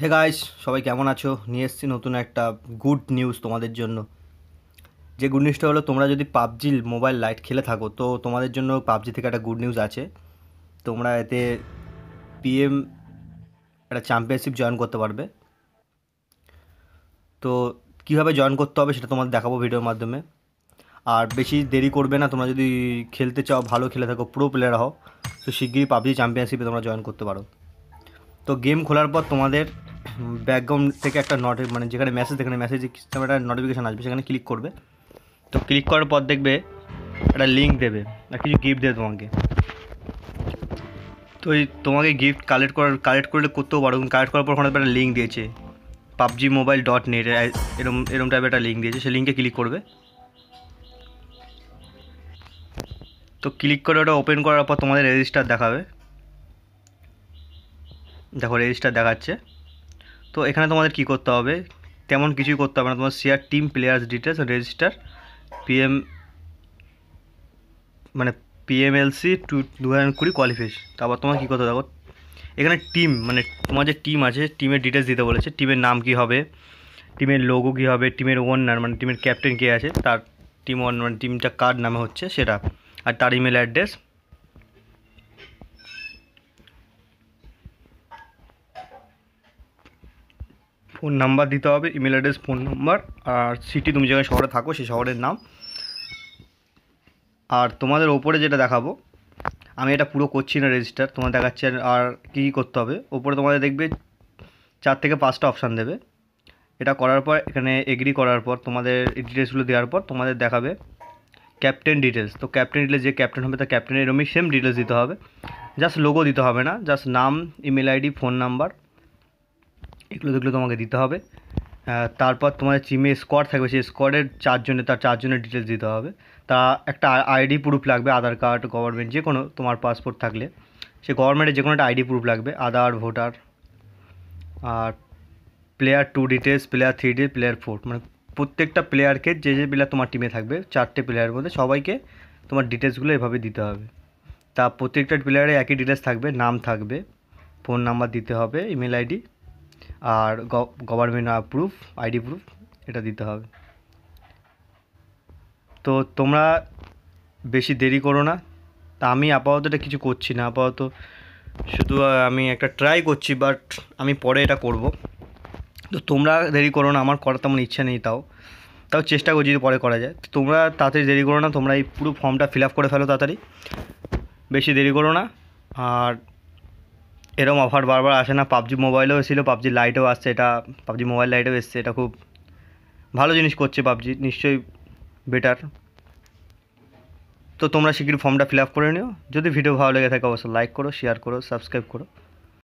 hey guys সবাই কেমন আছো নিয়ে এসছি নতুন একটা গুড নিউজ তোমাদের জন্য যে গুড নিউজটা হলো তোমরা যদি পাবজি মোবাইল লাইট খেলে থাকো তো তোমাদের জন্য পাবজি থেকে একটা গুড নিউজ আছে তোমরা এতে পিএম একটা চ্যাম্পিয়নশিপ জয়েন করতে পারবে তো কীভাবে জয়েন করতে হবে সেটা তোমাদের দেখাবো ভিডিওর মাধ্যমে আর বেশি দেরি করবে না তোমরা যদি খেলতে চাও ভালো খেলে থাকো প্রো প্লেয়ার হও তো শিগগিরই পাবজি চ্যাম্পিয়নশিপে তোমরা জয়েন করতে পারো তো গেম খোলার পর তোমাদের ব্যাকগ্রাউন্ড থেকে একটা নট মানে যেখানে মেসেজ দেখানে মেসেজে সিস্টেম একটা নোটিফিকেশান আসবে সেখানে ক্লিক করবে তো ক্লিক করার পর দেখবে একটা লিঙ্ক দেবে আর কিছু গিফট দেবে তোমাকে তো এই তোমাকে গিফট কালেক্ট করার কালেক্ট করলে করতেও পারো কালেক্ট করার পর ওখানে একটা লিঙ্ক দিয়েছে পাবজি মোবাইল ডট নেট এরম এরম টাইপের একটা লিঙ্ক দিয়েছে সেই লিঙ্কে ক্লিক করবে তো ক্লিক করে ওটা ওপেন করার পর তোমাদের রেজিস্টার দেখাবে দেখো রেজিস্টার দেখাচ্ছে তো এখানে তোমাদের কি করতে হবে তেমন কিছুই করতে হবে না তোমার share team players details register PM মানে পিএমএলসি টু দু হাজার কুড়ি কোয়ালিফিকেশন তারপর তোমার কী করতে দেখো এখানে টিম মানে তোমার যে টিম আছে টিমের ডিটেলস দিতে বলেছে টিমের নাম কি হবে টিমের লোগো কী হবে টিমের ওনার মানে টিমের ক্যাপ্টেন কে আছে তার টিম ওয়ান মানে টিমটা কার নামে হচ্ছে সেটা আর তার ইমেল অ্যাড্রেস ফোন নাম্বার দিতে হবে ইমেল অ্যাড্রেস ফোন নাম্বার আর সিটি তুমি যেখানে শহরে থাকো সেই শহরের নাম আর তোমাদের ওপরে যেটা দেখাবো আমি এটা পুরো করছি না রেজিস্টার তোমার দেখাচ্ছি আর কী কী করতে হবে ওপরে তোমাদের দেখবে চার থেকে পাঁচটা অপশান দেবে এটা করার পর এখানে এগ্রি করার পর তোমাদের ডিটেলসগুলো দেওয়ার পর তোমাদের দেখাবে ক্যাপ্টেন ডিটেলস তো ক্যাপ্টেন ডিটেলস যে ক্যাপ্টেন হবে তার ক্যাপ্টেন এরমই সেম ডিটেলস দিতে হবে জাস্ট লোগো দিতে হবে না জাস্ট নাম ইমেল আইডি ফোন নাম্বার এগুলো দেখলে তোমাকে দিতে হবে তারপর তোমার টিমে স্কোয়াড থাকবে সেই স্কোয়াডের চারজনে তার চারজনের ডিটেলস দিতে হবে তা একটা আইডি প্রুফ লাগবে আধার কার্ড গভর্নমেন্ট যে কোনো তোমার পাসপোর্ট থাকলে সে গভর্নমেন্টের যে কোনো একটা আইডি প্রুফ লাগবে আধার ভোটার আর player two details player three D player four মানে প্রত্যেকটা প্লেয়ারকে যে যে প্লেয়ার তোমার টিমে থাকবে চারটে প্লেয়ারের মধ্যে সবাইকে তোমার ডিটেলসগুলো এভাবে দিতে হবে তা প্রত্যেকটা প্লেয়ারে একই ডিটেলস থাকবে নাম থাকবে ফোন নাম্বার দিতে হবে ইমেল আইডি আর গভর্নমেন্ট প্রুফ আইডি প্রুফ এটা দিতে হবে তো তোমরা বেশি দেরি করো না তা আমি আপাতত এটা কিছু করছি না আপাতত শুধু আমি একটা ট্রাই করছি বাট আমি পরে এটা করব তো তোমরা দেরি করো না আমার করার তেমন ইচ্ছা নেই তাও তাও চেষ্টা করছি যদি পরে করা যায় তো তোমরা তাড়াতাড়ি দেরি করো না তোমরা এই পুরো ফর্মটা ফিল আপ করে ফেলো তাড়াতাড়ি বেশি দেরি করো না আর এরম অফার বারবার আসে না পাবজি মোবাইলও এসেছিলো পাবজি লাইটও আসছে এটা পাবজি মোবাইল লাইটও এসছে এটা খুব ভালো জিনিস করছে পাবজি নিশ্চয়ই বেটার তো তোমরা শিগগির ফর্মটা ফিল আপ করে নিও যদি ভিডিও ভালো লেগে থাকে অবশ্যই লাইক করো শেয়ার করো সাবস্ক্রাইব করো